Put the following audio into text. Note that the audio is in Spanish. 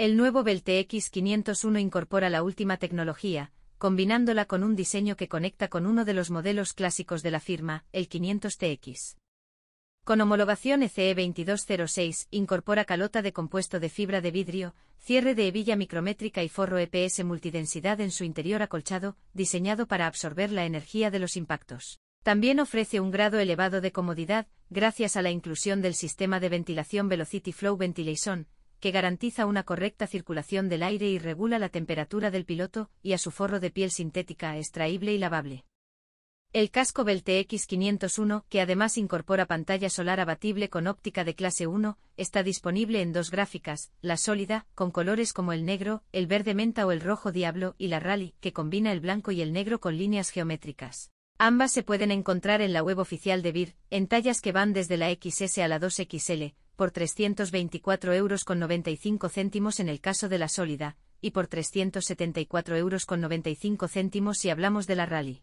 El nuevo Beltex 501 incorpora la última tecnología, combinándola con un diseño que conecta con uno de los modelos clásicos de la firma, el 500TX. Con homologación ECE 2206, e incorpora calota de compuesto de fibra de vidrio, cierre de hebilla micrométrica y forro EPS multidensidad en su interior acolchado, diseñado para absorber la energía de los impactos. También ofrece un grado elevado de comodidad, gracias a la inclusión del sistema de ventilación Velocity Flow Ventilation, que garantiza una correcta circulación del aire y regula la temperatura del piloto, y a su forro de piel sintética extraíble y lavable. El casco Bell TX501, que además incorpora pantalla solar abatible con óptica de clase 1, está disponible en dos gráficas, la sólida, con colores como el negro, el verde menta o el rojo diablo, y la rally, que combina el blanco y el negro con líneas geométricas. Ambas se pueden encontrar en la web oficial de VIR, en tallas que van desde la XS a la 2XL, por 324,95 euros en el caso de la sólida, y por 374,95 euros si hablamos de la rally.